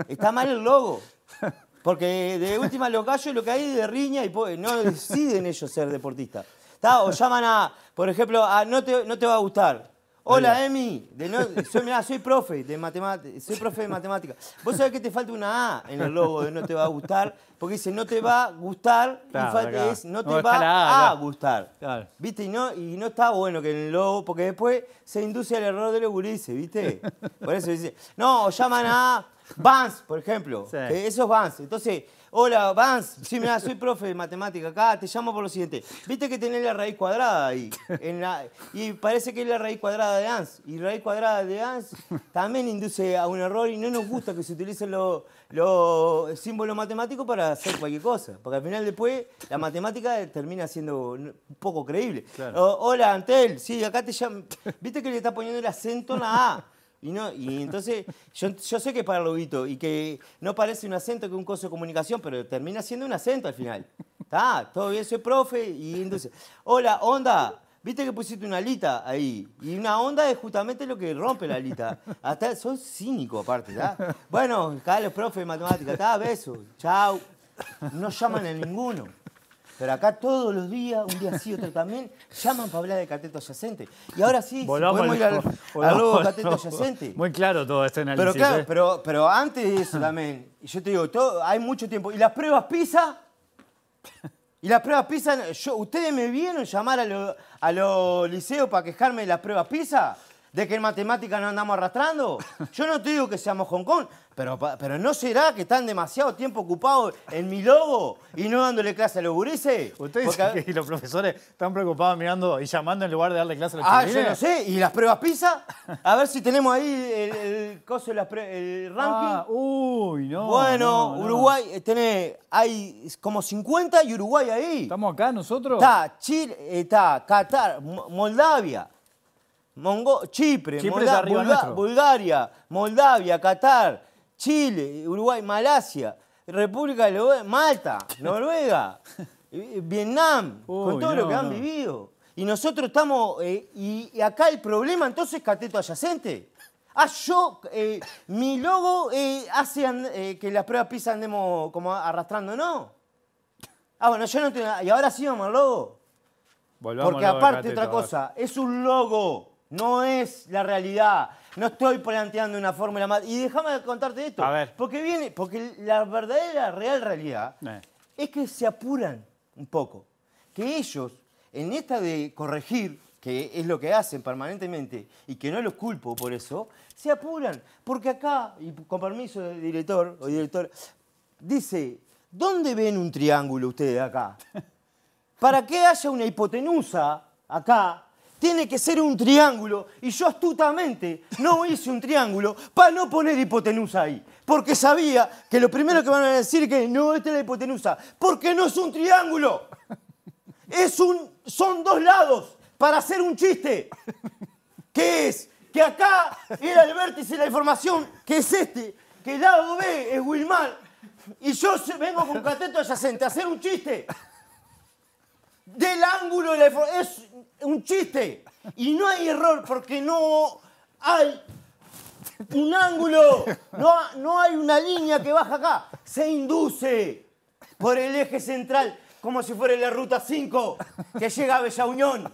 Speaker 7: Está mal el logo. Porque de última los gallos lo que hay es de riña y no deciden ellos ser deportistas. O llaman a, por ejemplo, a no no te va a gustar. Hola, Emi. soy, profe de matemática. Soy profe de matemática. Vos sabés que te falta una A en el logo de no te va a gustar, porque dice no te va a gustar falta es no te va a, gustar. ¿Viste? Y no, y no está bueno que en el lobo, porque después se induce al error de los gurises, ¿viste? Por eso dice, no, llaman a Vance, por ejemplo. eso es Vance. Entonces, hola, Vance. Sí, mira, soy profe de matemática acá. Te llamo por lo siguiente. Viste que tenés la raíz cuadrada ahí. En y parece que es la raíz cuadrada de Ans. Y la raíz cuadrada de Ans también induce a un error y no nos gusta que se utilicen los símbolos matemáticos para hacer cualquier cosa. Porque al final después la matemática termina siendo un poco creíble. hola, Antel. Sí, acá te llamo. Viste que le está poniendo el acento en la A. Y, no, y entonces, yo, sé que es para Lobito y que no parece un acento que un coso de comunicación, pero termina siendo un acento al final. Está, todo bien, soy profe. Y entonces, hola, onda. Viste que pusiste una alita ahí. Y una onda es justamente lo que rompe la alita. Hasta son cínico aparte, ya Bueno, cada los profes de matemática, está, beso, chao No llaman a ninguno. Pero acá todos los días, un día sí, otro también, llaman para hablar de cateto adyacente. Y ahora sí, podemos al, nuevo cateto adyacente.
Speaker 1: Muy claro todo este análisis. Pero claro,
Speaker 7: ¿eh? pero, antes de eso también, yo te digo, todo, hay mucho tiempo. ¿Y las pruebas PISA? Y las pruebas PISA, ¿ustedes me vieron llamar a los liceos para quejarme de las pruebas PISA? ¿De que en matemática no andamos arrastrando? Yo no te digo que seamos Hong Kong, pero, ¿no será que están demasiado tiempo ocupados en mi logo y no dándole clase a los gurises? Ustedes los profesores están preocupados mirando y llamando en lugar de darle clase a los Ah, yo no sé. ¿Y las pruebas PISA? A ver si tenemos ahí el, el ranking. Ah, uy, no. Bueno, Uruguay, eh, tiene, hay como 50 y Uruguay ahí. ¿Estamos acá nosotros? Está Chile, eh, está Qatar, Moldavia. Mongo Chipre, Chipre Bulgaria, Moldavia, Qatar, Chile, Uruguay, Malasia, República de Malta, Noruega, eh, Vietnam, con todo lo que han vivido. Y nosotros estamos, eh, y, acá el problema entonces es cateto adyacente. Ah, yo, eh, mi logo hace que las pruebas PISA andemos como arrastrando, ¿no? Ah, bueno, yo no tengo... Y ahora sí vamos al logo.
Speaker 4: Volvamos Porque aparte otra cosa,
Speaker 7: es un logo, no es la realidad no estoy planteando una fórmula más. Y déjame contarte esto. Porque viene, porque la verdadera, real realidad es que se apuran un poco. Que ellos, en esta de corregir, que es lo que hacen permanentemente, y que no los culpo por eso, se apuran. Porque acá, y con permiso del director o director, dice, ¿dónde ven un triángulo ustedes acá? Para que haya una hipotenusa acá, tiene que ser un triángulo. Y yo astutamente no hice un triángulo para no poner hipotenusa ahí. Porque sabía que lo primero que van a decir es que no, esta es la hipotenusa. Porque no es un triángulo. Es un, son dos lados para hacer un chiste. ¿Qué es? Que acá era el vértice de la información, que es este. Que el lado B es Wilmar. Y yo vengo con cateto adyacente a hacer un chiste. Del ángulo de la información un chiste. Y no hay error porque no hay un ángulo, no, no hay una línea que baja acá. Se induce por el eje central como si fuera la ruta 5 que llega a Bella Unión.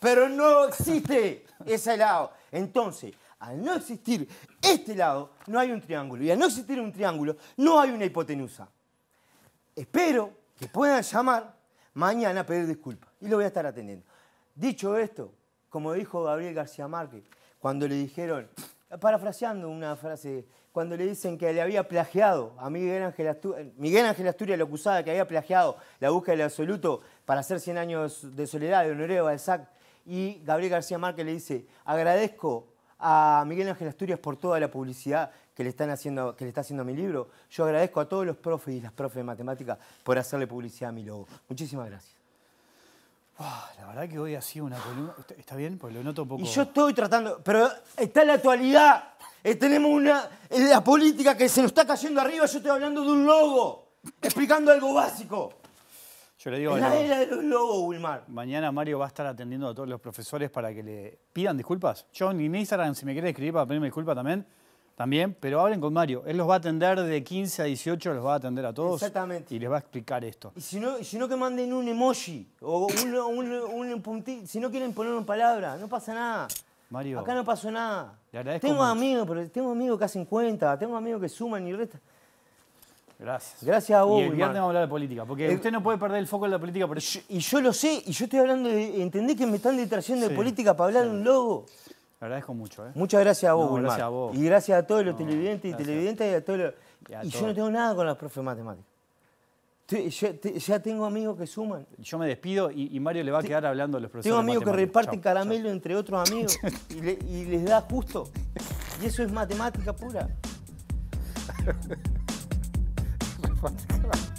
Speaker 7: Pero no existe ese lado. Entonces, al no existir este lado, no hay un triángulo. Y al no existir un triángulo, no hay una hipotenusa. Espero que puedan llamar mañana a pedir disculpas. Y lo voy a estar atendiendo. Dicho esto, como dijo Gabriel García Márquez, cuando le dijeron, parafraseando una frase, cuando le dicen que le había plagiado a Miguel Ángel Asturias, Miguel Ángel Asturias lo acusaba de que había plagiado la búsqueda del absoluto para hacer 100 años de soledad de Honoré Balzac, y Gabriel García Márquez le dice, agradezco a Miguel Ángel Asturias por toda la publicidad que le, están haciendo, que le está haciendo a mi libro. Yo agradezco a todos los profes y las profes de matemáticas por hacerle publicidad a mi logo. Muchísimas gracias.
Speaker 1: Ah, la verdad que hoy ha sido una columna. ¿Está bien? Porque lo noto un poco. Y yo
Speaker 7: estoy tratando. Pero está en la actualidad. Eh, tenemos una. Eh, la política que se nos está cayendo arriba. Yo estoy hablando de un logo. explicando algo básico. Yo
Speaker 1: le digo. Es la era de los logos, Wilmar. Mañana Mario va a estar atendiendo a todos los profesores para que le pidan disculpas. Yo en Instagram, si me quiere escribir para pedirme disculpas también también, pero hablen con Mario. Él los va a atender de 15 a 18, los va a atender a todos. Exactamente. Y les va a explicar esto.
Speaker 7: Y si no, si no que manden un emoji o un, puntito, si no quieren poner en palabra, no pasa nada. Mario. Acá no pasó nada. tengo amigos, pero tengo amigos que hacen cuenta, tengo amigos que suman y restan.
Speaker 1: Gracias. Gracias a vos. Y el viernes vamos a hablar de política, porque eh, usted no puede perder el foco en la política.
Speaker 7: Y yo lo sé, y yo estoy hablando, de, entendés que me están detrayendo de política para hablar de un logo agradezco mucho. ¿eh? Muchas gracias a vos, Y gracias a todos los televidentes y televidentes y a todos los... Y, yo no tengo nada con las profes de matemáticas. ya, tengo amigos que suman.
Speaker 1: Yo me despido y, Mario le va a quedar hablando a los profesores. Tengo amigos que reparten caramelo entre otros
Speaker 7: amigos y, les da justo. Y eso es matemática pura.